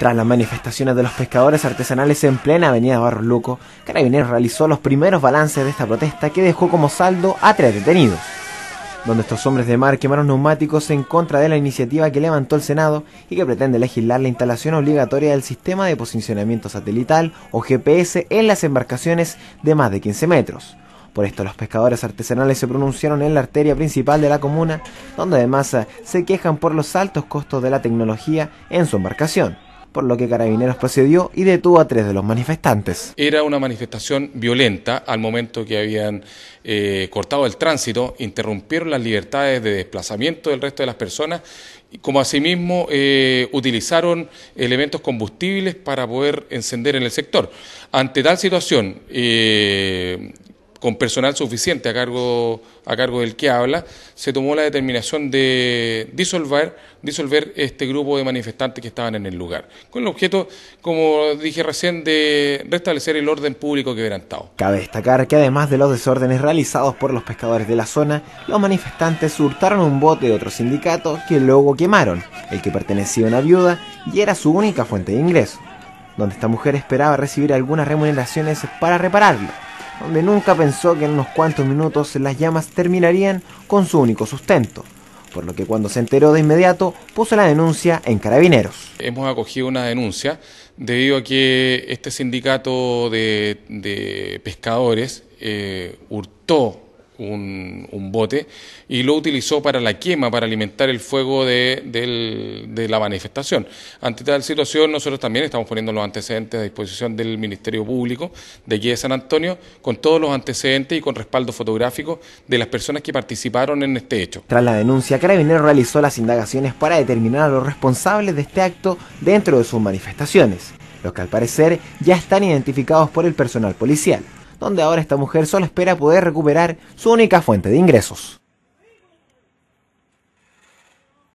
Tras las manifestaciones de los pescadores artesanales en plena avenida Barros Luco, Carabineros realizó los primeros balances de esta protesta que dejó como saldo a tres detenidos. Donde estos hombres de mar quemaron neumáticos en contra de la iniciativa que levantó el Senado y que pretende legislar la instalación obligatoria del sistema de posicionamiento satelital o GPS en las embarcaciones de más de 15 metros. Por esto los pescadores artesanales se pronunciaron en la arteria principal de la comuna, donde además eh, se quejan por los altos costos de la tecnología en su embarcación por lo que Carabineros procedió y detuvo a tres de los manifestantes. Era una manifestación violenta al momento que habían eh, cortado el tránsito, interrumpieron las libertades de desplazamiento del resto de las personas y como asimismo eh, utilizaron elementos combustibles para poder encender en el sector. Ante tal situación, eh, con personal suficiente a cargo, a cargo del que habla, se tomó la determinación de disolver, disolver este grupo de manifestantes que estaban en el lugar, con el objeto, como dije recién, de restablecer el orden público quebrantado. Cabe destacar que además de los desórdenes realizados por los pescadores de la zona, los manifestantes hurtaron un bote de otro sindicato que luego quemaron, el que pertenecía a una viuda y era su única fuente de ingreso, donde esta mujer esperaba recibir algunas remuneraciones para repararlo donde nunca pensó que en unos cuantos minutos las llamas terminarían con su único sustento, por lo que cuando se enteró de inmediato puso la denuncia en carabineros. Hemos acogido una denuncia debido a que este sindicato de, pescadores eh, hurtó un, bote y lo utilizó para la quema, para alimentar el fuego de, la manifestación. Ante tal situación, nosotros también estamos poniendo los antecedentes a disposición del Ministerio Público de aquí de San Antonio, con todos los antecedentes y con respaldo fotográfico de las personas que participaron en este hecho. Tras la denuncia, Carabiner realizó las indagaciones para determinar a los responsables de este acto dentro de sus manifestaciones, los que al parecer ya están identificados por el personal policial donde ahora esta mujer solo espera poder recuperar su única fuente de ingresos.